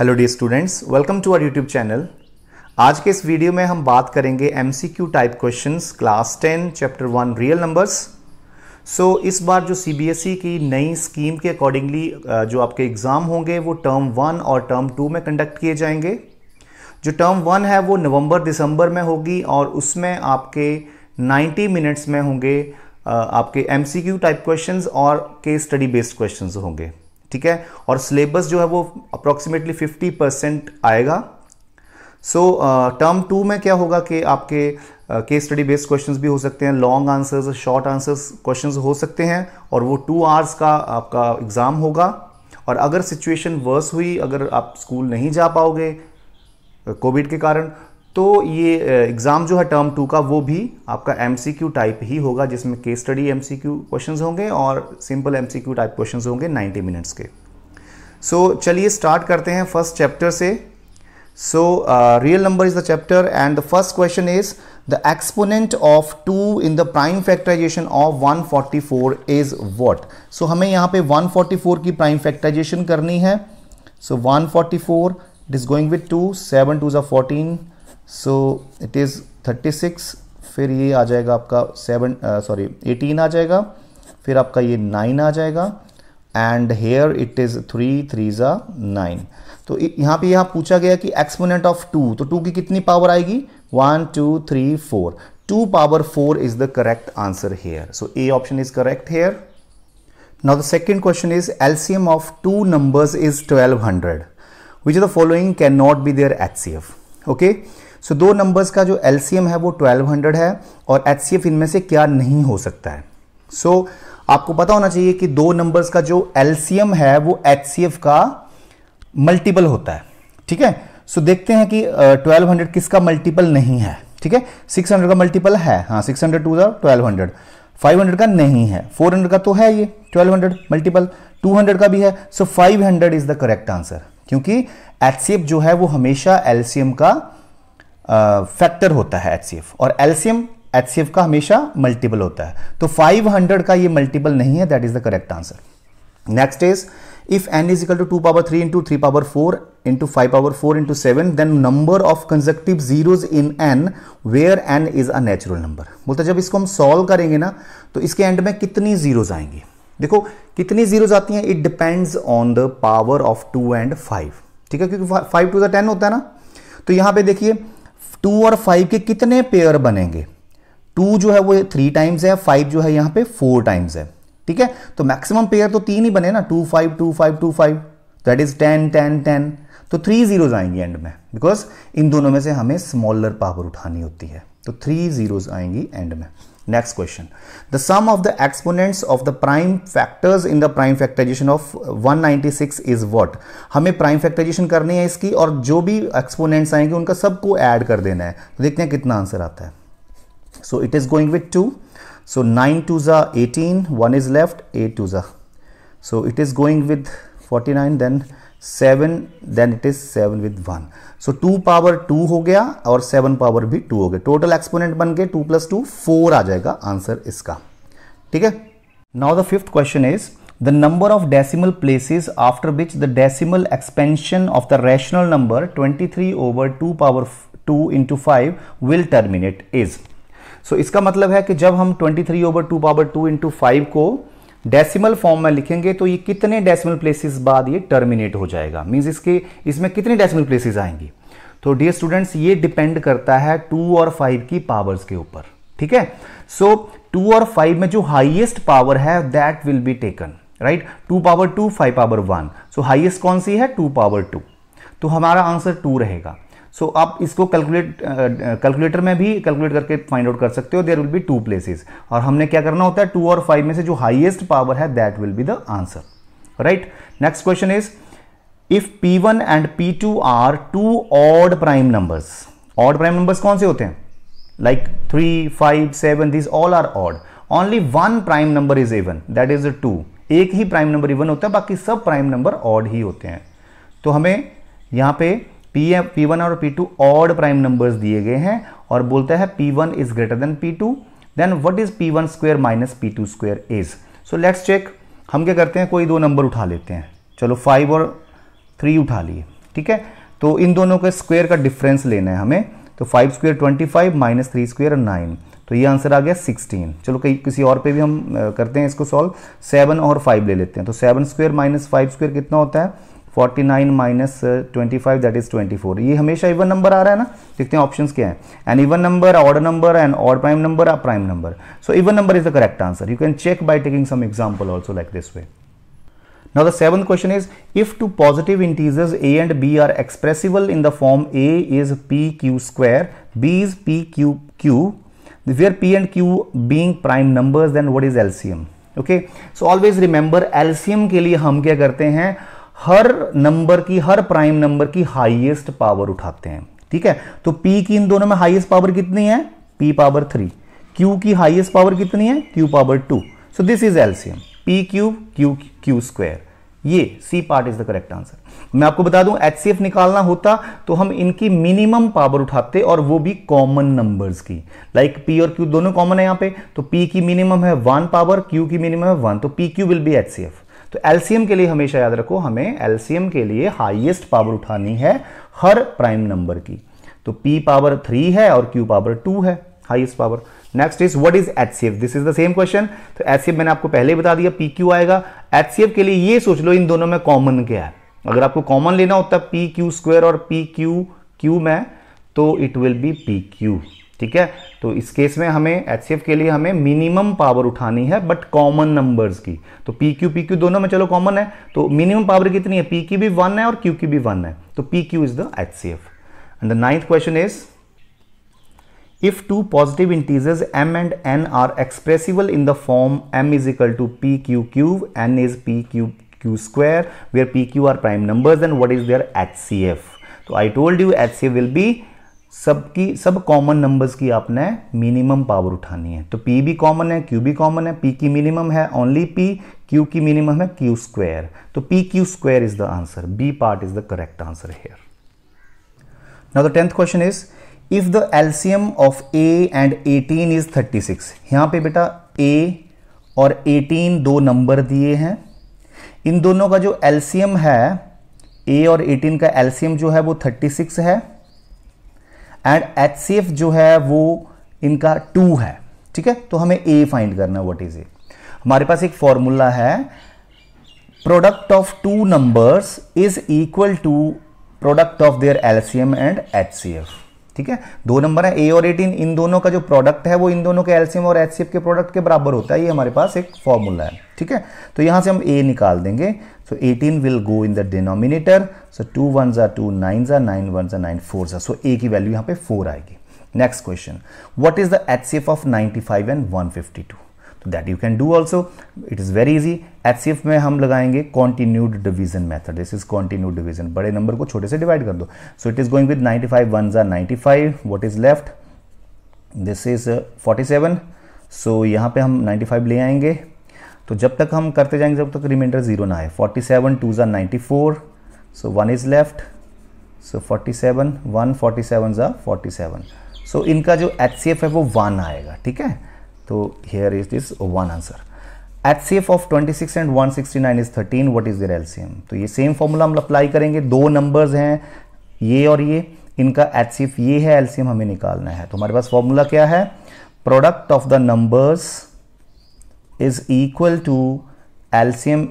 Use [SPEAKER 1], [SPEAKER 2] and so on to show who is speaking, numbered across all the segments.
[SPEAKER 1] Hello the students welcome to our YouTube channel आज के इस वीडियो में हम बात करेंगे M type question class ten chapter one real numbers so इस बार जो सी e की नई स्कीम के अकॉर्डिंगली जो आपके एग्ज़ाम होंगे वो टर्म वन और टर्म टू में कंडक्ट किए जाएंगे जो टर्म वन है वो नवंबर दिसंबर में होगी और उसमें आपके 90 मिनट्स में होंगे आपके एम टाइप क्वेश्चंस और के स्टडी बेस्ड क्वेश्चंस होंगे ठीक है और सिलेबस जो है वो अप्रॉक्सीमेटली 50 परसेंट आएगा सो टर्म टू में क्या होगा कि आपके के स्टडी बेस्ड क्वेश्चंस भी हो सकते हैं long answers short answers questions हो सकते हैं और वो टू आवर्स का आपका एग्ज़ाम होगा और अगर सिचुएशन वर्स हुई अगर आप स्कूल नहीं जा पाओगे कोविड uh, के कारण तो ये एग्ज़ाम जो है टर्म टू का वो भी आपका एम टाइप ही होगा जिसमें केस स्टडी एम सी होंगे और सिंपल एम टाइप क्वेश्चन होंगे 90 मिनट्स के सो so, चलिए स्टार्ट करते हैं फर्स्ट चैप्टर से so real number is the chapter and the first question is the exponent of two in the prime factorization of 144 is what so हमें यहाँ पे 144 की प्राइम फैक्टराइजेशन करनी है so so, 144 forty is going with two seven two ज़ा fourteen so it is thirty six फिर ये आ जाएगा आपका सेवन सॉरी एटीन आ जाएगा फिर आपका ये नाइन आ जाएगा and here it is three three ज़ा नाइन तो यहाँ पे यहाँ पूछा गया कि एक्सपोनेंट ऑफ टू तो टू की कितनी पावर आएगी one two three four two power four is the correct answer here so A option is correct here now the second question is question is is twelve hundred which is the following cannot be their H C F Okay. So दो numbers का जो L है वो 1200 है और H इनमें से क्या नहीं हो सकता है सो so, आपको पता होना चाहिए कि दो नंबर्स का जो एल है वो एच का मल्टीपल होता है ठीक है सो देखते हैं कि ट्वेल्व uh, हंड्रेड किसका मल्टीपल नहीं है ठीक है सिक्स हंड्रेड का मल्टीपल है हाँ six hundred two twelve hundred five hundred का नहीं है फोर हंड्रेड का तो है ये twelve hundred multiple two hundred का भी है so five hundred is the correct answer क्योंकि एच जो है वो हमेशा एलसीएम का फैक्टर होता है एच और एल्सियम एच का हमेशा मल्टीपल होता है तो 500 का ये मल्टीपल नहीं है that is the correct answer next is if N is equal to two power three into three power four into five power four into seven then number of conjunctive zeros in N where N is a natural number बोलते जब इसको हम solve करेंगे ना तो इसके and में कितनी जीरोज आएंगे देखो कितनी जीरोज आती हैं it depends on the power of two and five ठीक है क्योंकि फाइव टू द टेन होता है ना तो यहां पे देखिए टू और फाइव के कितने पेयर बनेंगे टू जो है वो थ्री टाइम्स है फाइव जो है यहां पे फोर टाइम्स है ठीक है तो मैक्सिमम पेयर तो तीन ही बने ना two five two five two five that is ten ten ten तो थ्री जीरोज आएंगी एंड में बिकॉज इन दोनों में से हमें स्मॉलर पावर उठानी होती है तो थ्री जीरोज आएंगी एंड में Next question. The sum of the exponents of the prime factors in the prime factorization of 196 is what? हमें प्राइम फैक्टराइजेशन करनी है इसकी और जो भी एक्सपोनेंट्स आएंगे उनका सबको एड कर देना है तो देखते हैं कितना आंसर आता है so it is going with two so nine two ज़ा eighteen one is left eight two ज़ा so it is going with forty nine then seven then it is seven with one so two power two हो गया और seven power भी to हो गया total exponent बन गए टू प्लस टू फोर आ जाएगा आंसर इसका ठीक है now the fifth question is the number of decimal places after which the decimal expansion of the rational number twenty three over two power two into five will terminate is so इसका मतलब है कि जब हम twenty three over two power two into five को decimal form में लिखेंगे तो ये कितने डेसिमल प्लेसेस बाद ये टर्मिनेट हो जाएगा मीन्स इसके इसमें कितने डेसिमल प्लेसेस आएंगे तो डियर स्टूडेंट्स ये डिपेंड करता है टू और फाइव की पावर्स के ऊपर ठीक है सो टू और फाइव में जो हाइएस्ट पावर है that will be taken right two power two five power one so highest कौन सी है टू पावर टू तो हमारा आंसर टू रहेगा सो so, आप इसको कैलकुलेट कैलकुलेटर uh, uh, में भी कैलकुलेट करके फाइंड आउट कर सकते हो there will be two places और हमने क्या करना होता है टू और फाइव में से जो हाइएस्ट पावर है that will be the answer right next question is if P one and P to are to odd prime numbers odd prime numbers कौन से होते हैं like three five seven this all are odd only one prime number is even that is to एक ही prime number even होता है बाकी सब prime number odd ही होते हैं तो हमें यहां पे पी एम पी वन और P two odd prime numbers दिए गए हैं और बोलता है P one is greater than P two then what is P one square minus P two square is so let's check हम क्या करते हैं कोई दो नंबर उठा लेते हैं चलो फाइव और थ्री उठा लिए ठीक है तो इन दोनों के स्क्वेयर का डिफरेंस लेना है हमें तो five square twenty five minus three square nine तो ये आंसर आ गया सिक्सटीन चलो कहीं किसी और पे भी हम करते हैं इसको सॉल्व सेवन और फाइव ले लेते हैं तो seven square minus five square कितना होता है forty nine minus twenty five that is twenty four ये हमेशा इवन नंबर आ रहा है ना देखते हैं ऑप्शन क्या है an even number odd number and odd prime number a prime number so even number is the correct answer you can check by taking some example also like this way Now the seventh question is if two positive integers a and b are expressible in the form a is pq square, b is pqq, where p and q being prime numbers, then what is LCM? Okay, so always remember LCM के लिए हम क्या करते हैं हर number की हर prime number की हाईएस्ट पावर उठाते हैं ठीक है तो पी की इन दोनों में हाईएस्ट पावर कितनी है पी पावर थ्री क्यू की हाईएस्ट पावर कितनी है Q power two so this is LCM P Q Q Q square ये C part is the correct answer मैं आपको बता दूं एच निकालना होता तो हम इनकी मिनिमम पावर उठाते और वो भी कॉमन नंबर्स की लाइक like पी और क्यू दोनों कॉमन है यहां पे तो पी की मिनिमम है वन पावर क्यू की मिनिमम है वन तो P Q will be H तो एलसीएम के लिए हमेशा याद रखो हमें एलसीएम के लिए हाईएस्ट पावर उठानी है हर प्राइम नंबर की तो पी पावर थ्री है और क्यू पावर टू है highest power next is what is HCF this is the same question तो एफ मैंने आपको पहले बता दिया पी क्यू आएगा एफ के लिए ये सोच लो इन दोनों में कॉमन क्या है अगर आपको कॉमन लेना होता पी क्यू स्क्वायर और पी क्यू क्यू में तो it will be P Q ठीक है तो इस केस में हमें एच के लिए हमें मिनिमम पावर उठानी है बट कॉमन नंबर्स की तो पी क्यू पी क्यू दोनों में चलो कॉमन है तो मिनिमम पावर कितनी है पी क्यू भी वन है और क्यू क्यू भी वन है तो P Q is the H C F and the ninth question is if two positive integers M and N are expressible in the form M is equal to P Q Q N is P Q Q square where P Q are prime numbers and what is their H C F तो I told you H C F will be सबकी सब common numbers की आपने minimum power उठानी है तो P भी common है क्यू भी कॉमन है पी की मिनिमम है ओनली पी क्यू की मिनिमम है क्यू स्क्वायर तो P Q square is the answer B part is the correct answer here now the tenth question is if the LCM of A and 18 is 36 यहां पर बेटा ए और 18 दो number दिए हैं इन दोनों का जो एल्सियम है ए और 18 का एल्सियम जो है वो 36 है एंड एच जो है वो इनका टू है ठीक है तो हमें ए फाइंड करना वट इज ए हमारे पास एक फॉर्मूला है product of two numbers is equal to product of their LCM and H ठीक है दो नंबर है ए और एटीन इन दोनों का जो प्रोडक्ट है वो इन दोनों के एल्सियम और एच के प्रोडक्ट के बराबर होता है ये हमारे पास एक फॉर्मूला है ठीक है तो यहाँ से हम ए निकाल देंगे so eighteen will go in the denominator so two one ज़ा टू नाइन ज़ा नाइन वन ज़ा नाइन फोर ज़ा सो ए की वैल्यू यहाँ पे फोर आएगी next question what is the H of ninety five and one fifty two तो that you can do also it is very easy H में हम लगाएंगे continued division method this is continued division बड़े number को छोटे से divide कर दो so it is going with ninety five one ज़ा ninety five what is left this is forty seven so यहाँ पे हम नाइन्टी फाइव ले आएंगे तो जब तक हम करते जाएंगे जब तक रिमाइंडर जीरो ना आए फोर्टी सेवन टू ज़ा ninety four so one is left so forty seven one forty seven जार फोर्टी सेवन सो इनका जो एच है वो वन आएगा ठीक है here is this one answer H C F of twenty six and 169 is 13 what is their LCM तो ये सेम फॉर्मूला हम अप्लाई करेंगे दो नंबर्स हैं ये और ये इनका एच सी एफ ये है एलसीएम हमें निकालना है तो हमारे पास फॉर्मूला क्या है product of the numbers is equal to LCM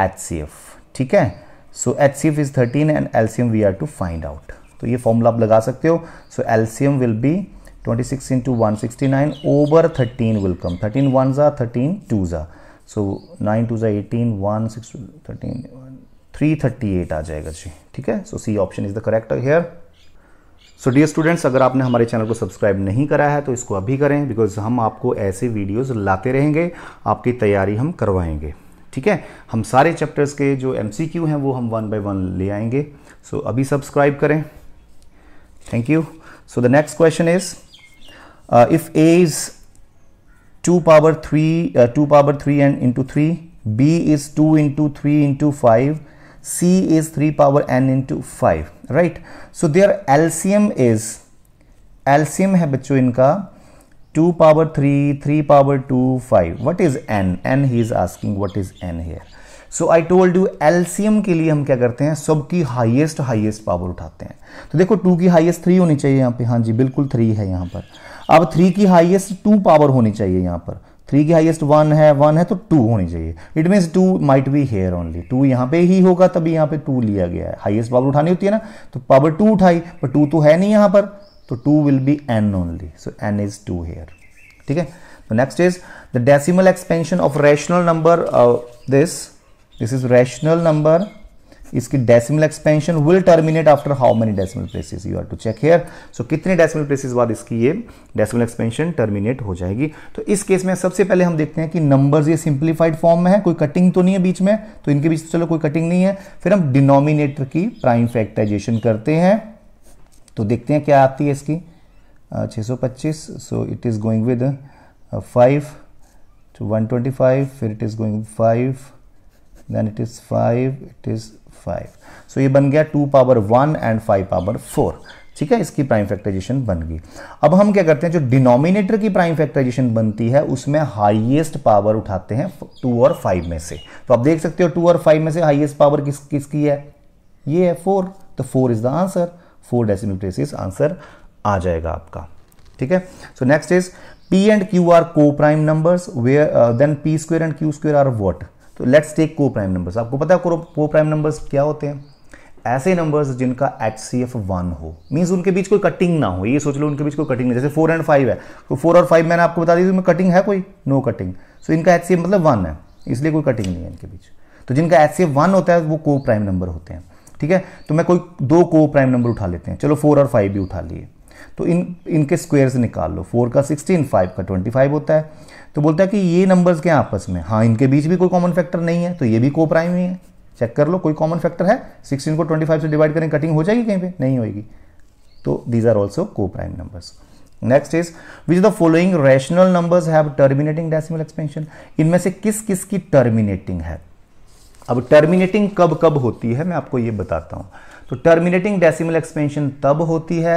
[SPEAKER 1] C F ठीक है so H C F is thirteen and LCM we are to find out तो ये फॉर्मूला आप लगा सकते हो so LCM will be 26 into 169 over 13 will come 13 ones are 13 twos are so 9 twos are 18 1 6 13 338 आ जाएगा जी ठीक है so C option is the correct here so dear students अगर आपने हमारे चैनल को सब्सक्राइब नहीं करा है तो इसको अभी करें बिकॉज हम आपको ऐसे वीडियोस लाते रहेंगे आपकी तैयारी हम करवाएंगे ठीक है हम सारे चैप्टर्स के जो एम हैं वो हम वन बाई वन ले आएंगे सो so, अभी सब्सक्राइब करें thank you so the next question is uh, if a is 2 power 3 uh, 2 power 3 and into 3 b is 2 into 3 into 5 c is 3 power n into 5 right so their lcm is lcm है बच्चों इनका 2 power 3, 3 power 2, 5. What is n? n he is asking what is n here. so i told you lcm ke liye hum kya karte hain sub ki highest highest power uthate hain to dekho 2 ki highest 3 honi chahiye yahan pe haan ji bilkul 3 hai yahan par अब three की highest two power होनी चाहिए यहां पर three की highest one है one है तो टू होनी चाहिए it means two might be here only two यहां पे ही होगा तभी यहां पे टू लिया गया है हाइएस्ट पावर उठानी होती है ना तो पावर टू उठाई पर टू तो है नहीं यहां पर तो two will be N only so N is two here ठीक है तो next is the decimal expansion of rational number this this is rational number इसकी decimal expansion will terminate after how many decimal places you are to check here so कितने decimal places बाद इसकी ये decimal expansion terminate हो जाएगी तो इस case में सबसे पहले हम देखते हैं कि नंबर्स ये सिंप्लीफाइड फॉर्म में है कोई कटिंग तो नहीं है बीच में तो इनके बीच तो चलो कोई कटिंग नहीं है फिर हम डिनोमिनेटर की प्राइम फैक्टराइजेशन करते हैं तो देखते हैं क्या आती है इसकी छः सौ पच्चीस so it is going with five one twenty five फिर it is going five then it is five it is five so ये बन गया two power one and five power four ठीक है इसकी प्राइम फैक्टराइजेशन बन गई अब हम क्या करते हैं जो डिनोमिनेटर की प्राइम फैक्टराइजेशन बनती है उसमें हाईएस्ट पावर उठाते हैं टू और फाइव में से तो आप देख सकते हो टू और फाइव में से हाईएस्ट पावर किस किसकी है ये है फोर तो four is the answer four decimal answer आ जाएगा आपका ठीक है so next is P and Q are coprime numbers where then P square and Q square are what तो let's take coprime numbers आपको पता है को प्राइम नंबर्स क्या होते हैं ऐसे नंबर्स जिनका एच सी एफ वन हो मीन्स उनके बीच कोई कटिंग ना हो ये सोच लो उनके बीच कोई कटिंग नहीं जैसे फोर एंड फाइव है तो फोर और फाइव मैंने आपको बता दी उसमें कटिंग है कोई नो कटिंग सो इनका एच सी एफ मतलब वन है इसलिए कोई कटिंग नहीं है इनके बीच तो जिनका एच सी एफ वन होता है वो को प्राइम नंबर होते हैं ठीक है तो मैं कोई दो को प्राइम नंबर उठा लेते हैं चलो फोर और फाइव भी उठा लिए तो इन इनके स्क्वायर्स निकाल लो फोर का सिक्सटीन फाइव का ट्वेंटी फाइव होता है तो बोलता है कि ये नंबर्स के आपस में हाँ इनके बीच भी कोई कॉमन फैक्टर नहीं है तो ये भी को प्राइम ही है चेक कर लो कोई कॉमन फैक्टर है सिक्सटीन को ट्वेंटी फाइव से डिवाइड करें कटिंग हो जाएगी कहीं पर नहीं होगी तो these are also coprime numbers next is which the following rational numbers have terminating decimal expansion इनमें से किस किस की टर्मिनेटिंग है अब टर्मिनेटिंग कब कब होती है मैं आपको ये बताता हूँ तो टर्मिनेटिंग डेसिमल एक्सपेंशन तब होती है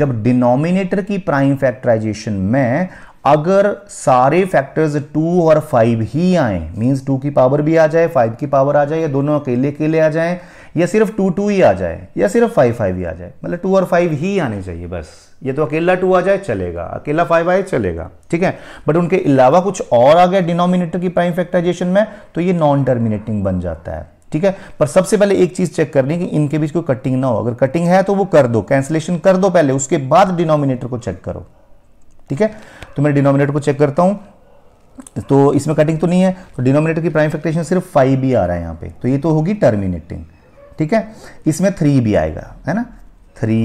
[SPEAKER 1] जब डिनोमिनेटर की प्राइम फैक्टराइजेशन में अगर सारे फैक्टर्स टू और फाइव ही आए मींस टू की पावर भी आ जाए फाइव की पावर आ जाए या दोनों अकेले अकेले आ जाए या सिर्फ टू टू ही आ जाए या सिर्फ फाइव फाइव ही आ जाए मतलब टू और फाइव ही आने चाहिए बस ये तो अकेला टू आ जाए चलेगा अकेला फाइव आए चलेगा ठीक है बट उनके अलावा कुछ और आ गया डिनोमिनेटर की प्राइम फैक्टराइजेशन में तो ये नॉन टर्मिनेटिंग बन जाता है ठीक है पर सबसे पहले एक चीज चेक करनी ली कि इनके बीच कोई कटिंग ना हो अगर कटिंग है तो वो कर दो कैंसिलेशन कर दो पहले उसके बाद डिनोमिनेटर को चेक करो ठीक है तो मैं डिनोमिनेटर को चेक करता हूं तो इसमें कटिंग तो नहीं है तो डिनोमिनेटर की प्राइम फैक्ट्रेशन सिर्फ फाइव भी आ रहा है यहां पे तो ये तो होगी टर्मिनेटिंग ठीक है इसमें थ्री भी आएगा है ना थ्री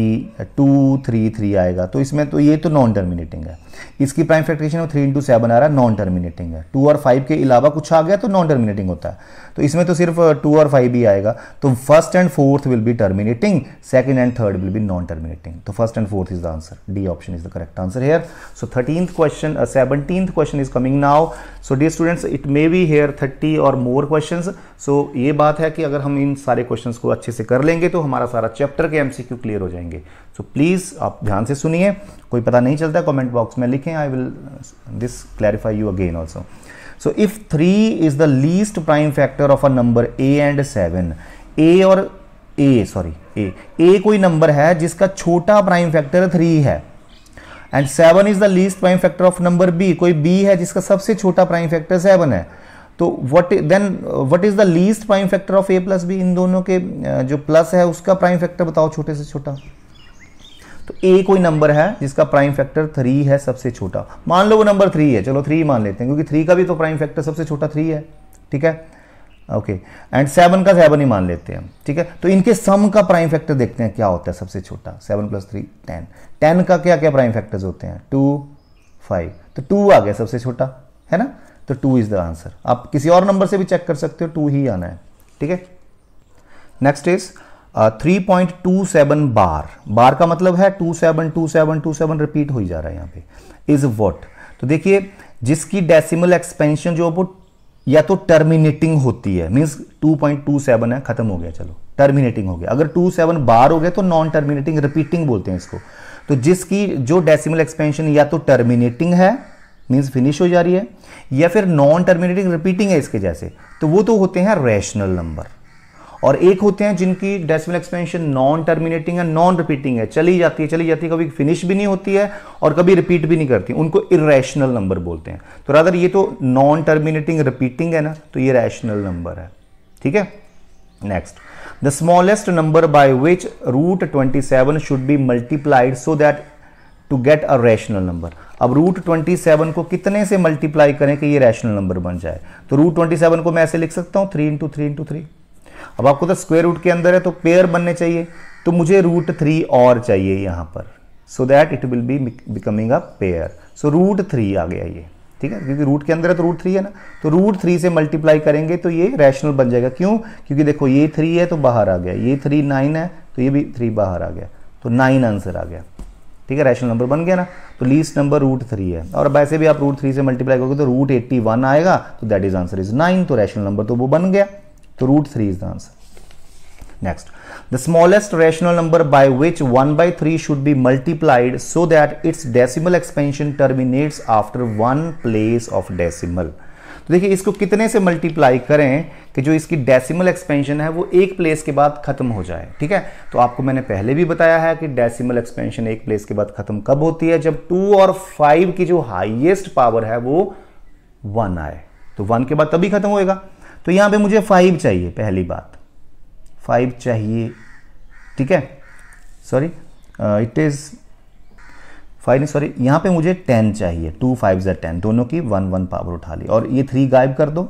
[SPEAKER 1] टू थ्री थ्री आएगा तो इसमें तो ये तो नॉन टर्मिनेटिंग है इसकी प्राइम फैक्ट्रेशन वो थ्री इंटू सेवन आ रहा है नॉन टर्मिनेटिंग है टू और फाइव के अलावा कुछ आ गया तो नॉन टर्मिनेटिंग होता है तो इसमें तो सिर्फ टू और फाइव ही आएगा तो first and fourth will be terminating second and third will be non terminating तो first and fourth is the answer D option is the correct answer here so thirteenth question seventeenth question is coming now so dear students it may be here thirty और more question so ये बात है कि अगर हम इन सारे question को अच्छे से कर लेंगे तो हमारा सारा चैप्टर के एमसीक्यू क्लियर हो जाएंगे सो so, प्लीज़ आप ध्यान से सुनिए कोई पता नहीं चलता कमेंट बॉक्स में लिखें I will this clarify you again also so if three is the least prime factor of a number A and seven A और ए सॉरी ए ए कोई नंबर है जिसका छोटा प्राइम फैक्टर थ्री है and seven is the least prime factor of number B कोई B है जिसका सबसे छोटा प्राइम फैक्टर सेवन है तो what then what is the least prime factor of A plus B इन दोनों के जो प्लस है उसका प्राइम फैक्टर बताओ छोटे से छोटा तो ए कोई नंबर है जिसका प्राइम फैक्टर थ्री है सबसे छोटा मान लो वो नंबर थ्री है चलो थ्री मान लेते हैं क्योंकि थ्री का भी तो प्राइम फैक्टर सबसे छोटा थ्री है ठीक है ओके एंड सेवन का सेवन ही मान लेते हैं ठीक है तो इनके सम का प्राइम फैक्टर देखते हैं क्या होता है सबसे छोटा seven plus three ten ten का क्या क्या प्राइम फैक्टर्स होते हैं टू फाइव तो टू आ गया सबसे छोटा है ना तो टू इज़ द आंसर आप किसी और नंबर से भी चेक कर सकते हो टू ही आना है ठीक है next is three point two seven bar bar का मतलब है two seven two seven two seven repeat हो ही जा रहा है यहाँ पे इज व्हाट तो देखिए जिसकी डेसिमल एक्सपेंशन जो वो या तो टर्मिनेटिंग होती है मीन्स 2.27 है खत्म हो गया चलो टर्मिनेटिंग हो गया अगर 27 बार हो गया तो नॉन टर्मिनेटिंग रिपीटिंग बोलते हैं इसको तो जिसकी जो डेसिमल एक्सपेंशन या तो टर्मिनेटिंग है मीन्स फिनिश हो जा रही है या फिर नॉन टर्मिनेटिंग रिपीटिंग है इसके जैसे तो वो तो होते हैं रैशनल नंबर और एक होते हैं जिनकी डेसिमल एक्सपेंशन नॉन टर्मिनेटिंग है नॉन रिपीटिंग है चली जाती है चली जाती है कभी फिनिश भी नहीं होती है और कभी रिपीट भी नहीं करती उनको इरेशनल नंबर बोलते हैं तो राधर ये तो नॉन टर्मिनेटिंग रिपीटिंग है ना तो ये रैशनल नंबर है ठीक है next the smallest number by which root twenty seven should be multiplied so that to get a rational number अब रूट ट्वेंटी सेवन को कितने से मल्टीप्लाई करें कि ये रैशनल नंबर बन जाए तो रूट ट्वेंटी सेवन को मैं ऐसे लिख सकता हूं three into three into three अब आपको तो स्क्वेयर रूट के अंदर है तो पेयर बनने चाहिए तो मुझे रूट थ्री और चाहिए यहाँ पर so that it will be becoming a pair so root three आ गया ये ठीक है क्योंकि रूट के अंदर है तो रूट थ्री है ना तो रूट थ्री से मल्टीप्लाई करेंगे तो ये रैशनल बन जाएगा क्यों क्योंकि देखो ये थ्री है तो बाहर आ गया ये थ्री नाइन है तो ये भी थ्री बाहर आ गया तो नाइन आंसर आ गया ठीक है रैशनल नंबर बन गया ना तो लीस्ट नंबर रूट थ्री है और वैसे भी आप रूट थ्री से मल्टीप्लाई करोगे तो रूट एट्टी वन आएगा तो that is answer is nine तो रैशनल नंबर तो वो बन गया तो root three is the answer next the smallest rational number by which one by three should be multiplied so that its decimal expansion terminates after one place of decimal तो देखिए इसको कितने से मल्टीप्लाई करें कि जो इसकी डेसिमल एक्सपेंशन है वो एक प्लेस के बाद खत्म हो जाए ठीक है तो आपको मैंने पहले भी बताया है कि डेसिमल एक्सपेंशन एक प्लेस के बाद खत्म कब होती है जब टू और फाइव की जो हाईएस्ट पावर है वो वन आए तो वन के बाद तभी खत्म होएगा तो यहां पे मुझे फाइव चाहिए पहली बात फाइव चाहिए ठीक है sorry it is five sorry यहां पे मुझे टेन चाहिए टू फाइव जर टेन दोनों की वन वन पावर उठा ली और ये थ्री गायब कर दो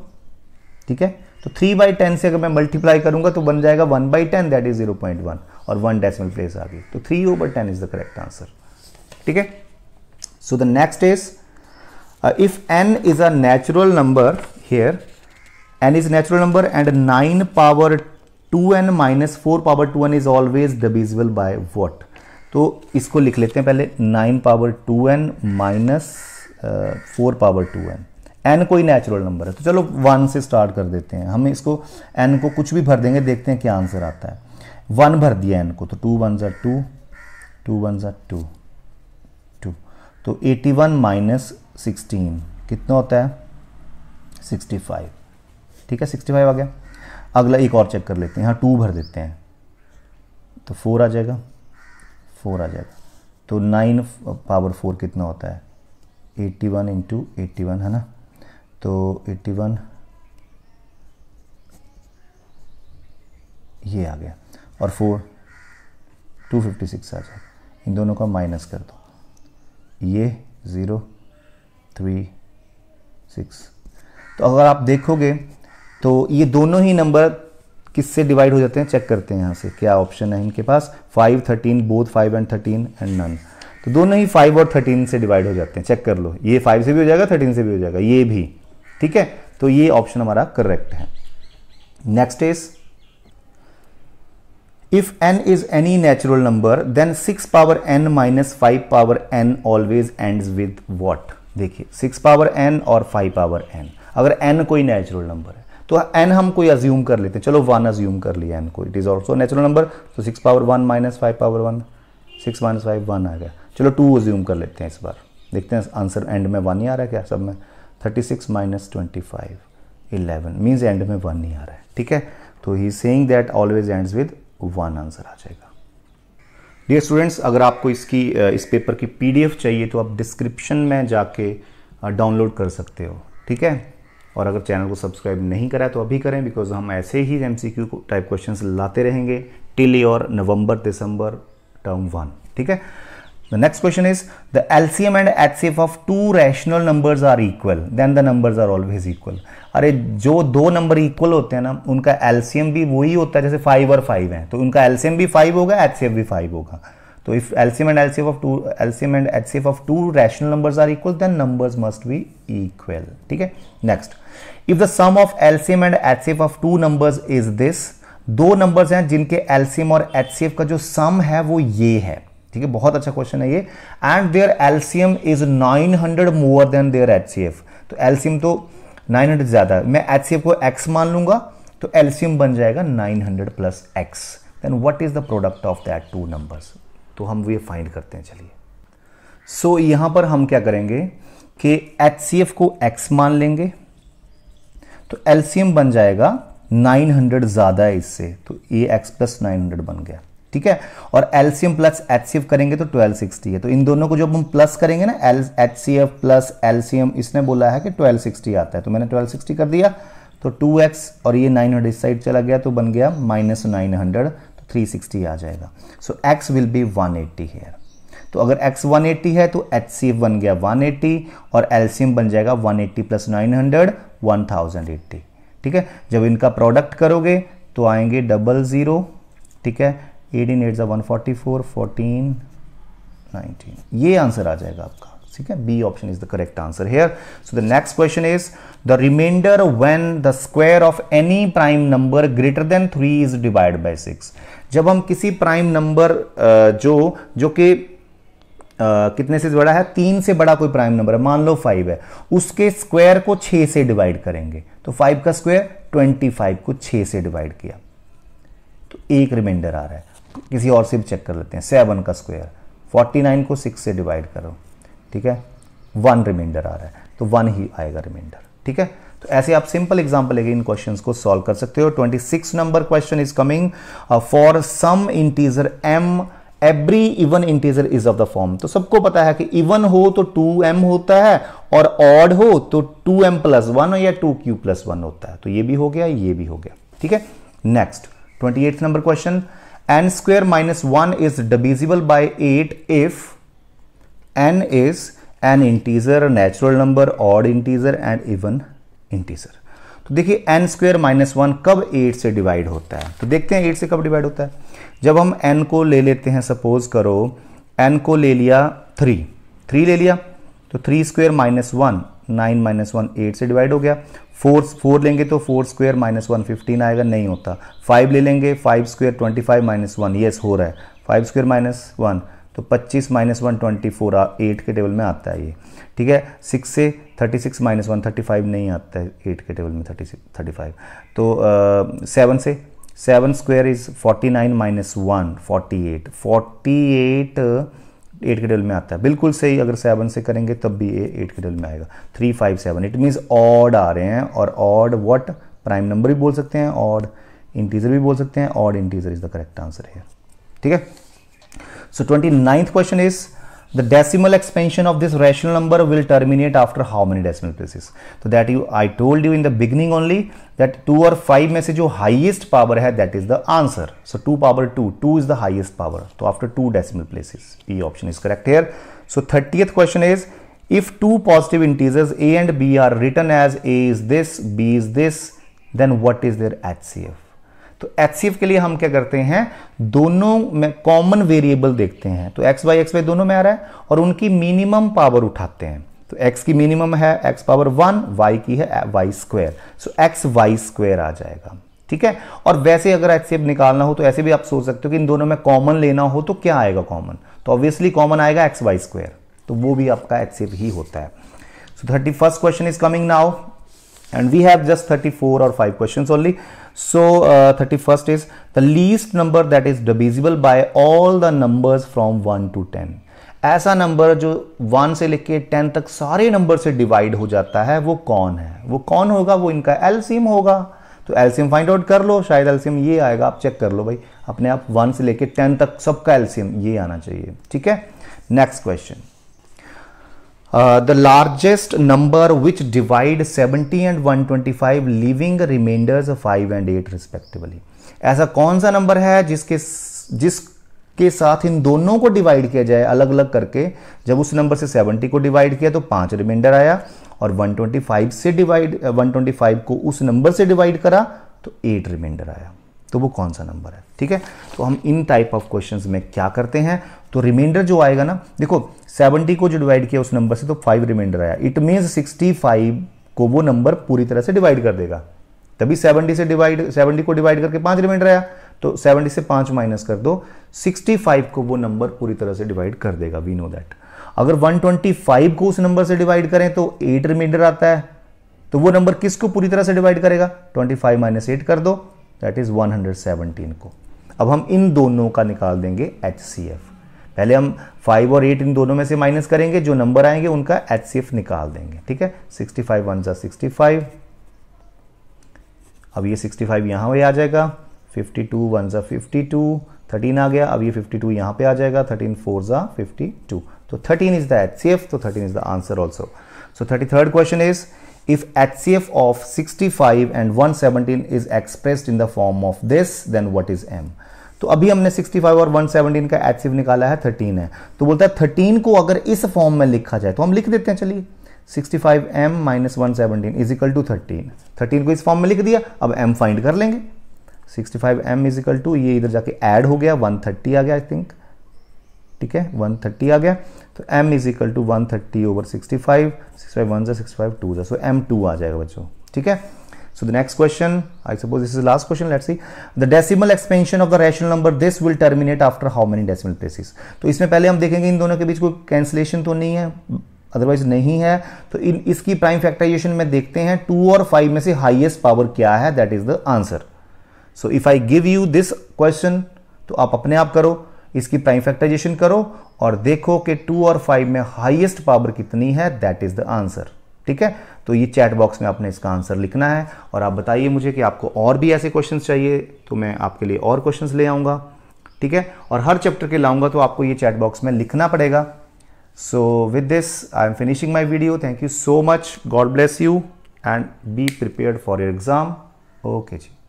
[SPEAKER 1] ठीक है तो थ्री बाई टेन से अगर मैं मल्टीप्लाई करूंगा तो बन जाएगा one by ten that is zero point one और वन डेसिमल प्लेस आ गई तो three over ten is the correct answer ठीक है so the next is if N is a natural number here N is natural number and nine power two N minus four power two N is always divisible by what तो इसको लिख लेते हैं पहले nine power two N minus four power two N N कोई natural number है तो चलो वन से स्टार्ट कर देते हैं हम इसको एन को कुछ भी भर देंगे देखते हैं क्या आंसर आता है वन भर दिया एन को तो टू वन ज़ार टू टू वन ज़ार टू टू तो एटी वन माइनस सिक्सटीन कितना होता है सिक्सटी फाइव ठीक है सिक्सटी फाइव आ गया अगला एक और चेक कर लेते हैं यहाँ टू भर देते हैं तो फोर आ जाएगा फोर आ जाएगा तो नाइन पावर फोर कितना होता है eighty one into eighty one है ना तो एट्टी वन ये आ गया और फोर टू फिफ्टी सिक्स आ जाएगा इन दोनों का माइनस कर दो ये ज़ीरो थ्री सिक्स तो अगर आप देखोगे तो ये दोनों ही नंबर किससे डिवाइड हो जाते हैं चेक करते हैं यहाँ से क्या ऑप्शन है इनके पास five thirteen both five and thirteen and none तो दोनों ही फाइव और थर्टीन से डिवाइड हो जाते हैं चेक कर लो ये फाइव से भी हो जाएगा थर्टीन से भी हो जाएगा ये भी ठीक है तो ये ऑप्शन हमारा करेक्ट है next is if N is any natural number then six power n minus five power n always end with what देखिए सिक्स पावर एन और फाइव पावर एन अगर एन कोई नेचुरल नंबर है तो N हम कोई assume कर लेते हैं चलो वन अज्यूम कर लिया एन को it is also natural number तो six power one minus five power one six minus five one आ गया चलो टू अज्यूम कर लेते हैं इस बार देखते हैं आंसर एंड में वन ही आ रहा है क्या सब में thirty six minus twenty five eleven means end में वन ही आ रहा है ठीक है तो ही saying that always ends with one answer आ जाएगा डियर स्टूडेंट्स अगर आपको इसकी इस पेपर की पीडीएफ चाहिए तो आप डिस्क्रिप्शन में जाके डाउनलोड कर सकते हो ठीक है और अगर चैनल को सब्सक्राइब नहीं करा तो अभी करें बिकॉज हम ऐसे ही M C Q type question लाते रहेंगे till your November December term one ठीक है the next question is the LCM and H of two rational numbers are equal then the numbers are always equal अरे जो दो number equal होते हैं ना उनका एलसीएम भी वही होता है जैसे फाइव और फाइव है तो उनका एलसीएम भी फाइव होगा एच भी फाइव होगा तो if LCM and LCF of two LCM and H of two rational numbers are equal then numbers must be equal ठीक है next if the sum of LCM and HCF of two numbers is this दो numbers हैं जिनके LCM और HCF का जो सम है वो ये है ठीक है बहुत अच्छा क्वेश्चन है ये and their LCM is 900 more than their HCF तो एलसीएम तो 900 ज्यादा है मैं एचसीएफ को एक्स मान लूंगा तो एलसीएम बन जाएगा 900 plus x then what is the product of that two numbers तो हम ये फाइंड करते हैं चलिए सो so, यहां पर हम क्या करेंगे कि एच को एक्स मान लेंगे तो एल्सियम बन जाएगा 900 ज़्यादा है इससे तो ए एक्स प्लस नाइन बन गया ठीक है और एल्सियम प्लस एच करेंगे तो 1260 है तो इन दोनों को जब हम प्लस करेंगे ना L H C F plus LCM इसने बोला है कि 1260 आता है तो मैंने 1260 कर दिया तो 2x और ये 900 इस साइड चला गया तो बन गया माइनस नाइन तो 360 आ जाएगा so x will be 180 eighty here तो अगर x 180 है तो एच बन गया 180 और एल्सियम बन जाएगा 180 एट्टी प्लस 1080 ठीक है जब इनका प्रोडक्ट करोगे तो आएंगे डबल ज़ीरो ठीक है एटीन एट ज़ा one forty four fourteen nineteen ये आंसर आ जाएगा आपका ठीक है B option is the correct answer here so the next question is the reminder when the square of any prime number greater than three is divide by six जब हम किसी prime number जो जो कि कितने से बड़ा है तीन से बड़ा कोई प्राइम नंबर है मान लो फाइव है उसके स्क्वायर को छ से डिवाइड करेंगे तो फाइव का स्क्वायर ट्वेंटी फाइव को छ से डिवाइड किया तो एक रिमाइंडर आ रहा है किसी और से भी चेक कर लेते हैं सेवन का स्क्वायर फोर्टी नाइन को सिक्स से डिवाइड करो ठीक है वन रिमाइंडर आ रहा है तो वन ही आएगा रिमाइंडर ठीक है तो ऐसे आप सिंपल एग्जांपल लेके इन क्वेश्चंस को सॉल्व कर सकते हो 26 number question is coming for some integer m every even integer is of the form तो सबको पता है कि इवन हो तो 2m होता है और ऑड हो तो 2m एम प्लस वन या 2q प्लस वन होता है तो ये भी हो गया ये भी हो गया ठीक है next twenty number question n square minus one is divisible by eight if N is an integer natural number odd integer and even integer तो देखिए एन स्क्वेयर माइनस वन कब एट से डिवाइड होता है तो देखते हैं एट से कब डिवाइड होता है जब हम एन को ले लेते हैं सपोज करो एन को ले लिया थ्री थ्री ले लिया तो three square minus one nine minus one eight से डिवाइड हो गया फोर फोर लेंगे तो four square minus one fifteen आएगा नहीं होता फाइव ले लेंगे five square twenty five minus one yes हो रहा है फाइव स्क्वेयर माइनस वन तो पच्चीस minus one twenty four eight के टेबल में आता है ये ठीक है सिक्स से thirty six minus one thirty five नहीं आता है एट के टेबल में थर्टी थर्टी फाइव तो सेवन uh, से seven square is forty nine minus one forty eight forty के डल में आता है बिल्कुल सही अगर सेवन से करेंगे तब भी ये एट के डल में आएगा three five seven it means odd आ रहे हैं और ऑड वट प्राइम नंबर भी बोल सकते हैं ऑड इंटीजर भी बोल सकते हैं odd integer is the correct answer है ठीक है so twenty ninth question is the decimal expansion of this rational number will terminate after how many decimal places so that you i told you in the beginning only that 2 or 5 message se jo highest power hai that is the answer so 2 power 2 2 is the highest power so after two decimal places p option is correct here so 30th question is if two positive integers a and b are written as a is this b is this then what is their hcf तो H के लिए हम क्या करते हैं दोनों में common variable देखते हैं तो एक्स वाई एक्स वाई दोनों में आ रहा है और उनकी मिनिमम पावर उठाते हैं तो एक्स की मिनिमम है एक्स पावर वन वाई की है y square so x y square आ जाएगा ठीक है और वैसे अगर एच निकालना हो तो ऐसे भी आप सोच सकते हो कि इन दोनों में कॉमन लेना हो तो क्या आएगा कॉमन तो ऑब्वियसली कॉमन आएगा एक्स वाई स्क्वेयर तो वो भी आपका एच ही होता है so thirty first question is coming now and we have just thirty four और five question only So uh, 31st is the least number that is divisible by all the numbers from 1 to 10. ऐसा number जो one से लेके ten तक सारे number से divide हो जाता है वो कौन है वो कौन होगा वो इनका एल्सियम होगा तो एल्सियम फाइंड आउट कर लो शायद एल्सियम ये आएगा आप चेक कर लो भाई अपने आप वन से लेके टेन तक सबका एल्सियम ये आना चाहिए ठीक है next question largest number which divide which and 70 twenty 125 living reminders 5 and 8 respectively ऐसा कौन सा नंबर है जिसके जिसके साथ इन दोनों को डिवाइड किया जाए अलग अलग करके जब उस नंबर से 70 को डिवाइड किया तो पांच रिमाइंडर आया और 125 से डिवाइड 125 uh, को उस नंबर से डिवाइड करा तो एट रिमाइंडर आया तो वो कौन सा नंबर है ठीक है तो हम इन टाइप ऑफ क्वेश्चन में क्या करते हैं तो रिमाइंडर जो आएगा ना देखो 70 को जो डिवाइड किया उस नंबर से तो फाइव रिमाइंडर आया इट मीन्स 65 को वो नंबर पूरी तरह से डिवाइड कर देगा तभी 70 से डिवाइड 70 को डिवाइड करके पांच रिमाइंडर आया तो 70 से पांच माइनस कर दो 65 को वो नंबर पूरी तरह से डिवाइड कर देगा वी नो दैट अगर 125 को उस नंबर से डिवाइड करें तो 8 रिमाइंडर आता है तो वो नंबर किसको पूरी तरह से डिवाइड करेगा 25 फाइव माइनस एट कर दो दैट इज़ 117 को अब हम इन दोनों का निकाल देंगे एच पहले हम फाइव और एट इन दोनों में से माइनस करेंगे जो नंबर आएंगे उनका एच निकाल देंगे ठीक है सिक्सटी फाइव वन ज़ा सिक्सटी अब ये सिक्सटी फाइव यहाँ पर आ जाएगा फिफ्टी टू वन ज़ा फिफ्टी टू थर्टीन आ गया अब ये फिफ्टी टू यहाँ पर आ जाएगा थर्टीन फोर ज़ा फिफ्टी टू तो थर्टीन इज़ द एच तो thirteen is the answer also so thirty third question is If HCF of 65 and 117 is expressed in the form of this, then what is M? तो अभी हमने 65 और 117 का H निकाला है 13 है तो बोलता है 13 को अगर इस फॉर्म में लिखा जाए तो हम लिख देते हैं चलिए 65m m minus one seventeen is equal to thirteen thirteen को इस फॉर्म में लिख दिया अब m फाइंड कर लेंगे 65m five m is equal to ये इधर जाके ऐड हो गया 130 आ गया आई थिंक ठीक है 130 आ गया तो m is equal to one thirty over sixty five six five one जो सिक्स फाइव टू जो सो एम टू आ जाएगा बच्चों ठीक है so the next question I suppose this is last question let's see the decimal expansion of the rational number this will terminate after how many decimal places तो इसमें पहले हम देखेंगे इन दोनों के बीच कोई कैंसिलेशन तो नहीं है अदरवाइज नहीं है तो इन इसकी प्राइम फैक्टराइजेशन में देखते हैं टू और फाइव में से हाइएस्ट पावर क्या है that is the answer so if I give you this question तो आप अपने आप करो इसकी प्राइम फैक्टराइजेशन करो और देखो कि टू और फाइव में हाईएस्ट पावर कितनी है दैट इज द आंसर ठीक है तो ये चैट बॉक्स में आपने इसका आंसर लिखना है और आप बताइए मुझे कि आपको और भी ऐसे क्वेश्चन चाहिए तो मैं आपके लिए और क्वेश्चन ले आऊँगा ठीक है और हर चैप्टर के लाऊंगा तो आपको ये चैट बॉक्स में लिखना पड़ेगा so with this I am finishing my video thank you so much God bless you and be prepare for your exam okay ji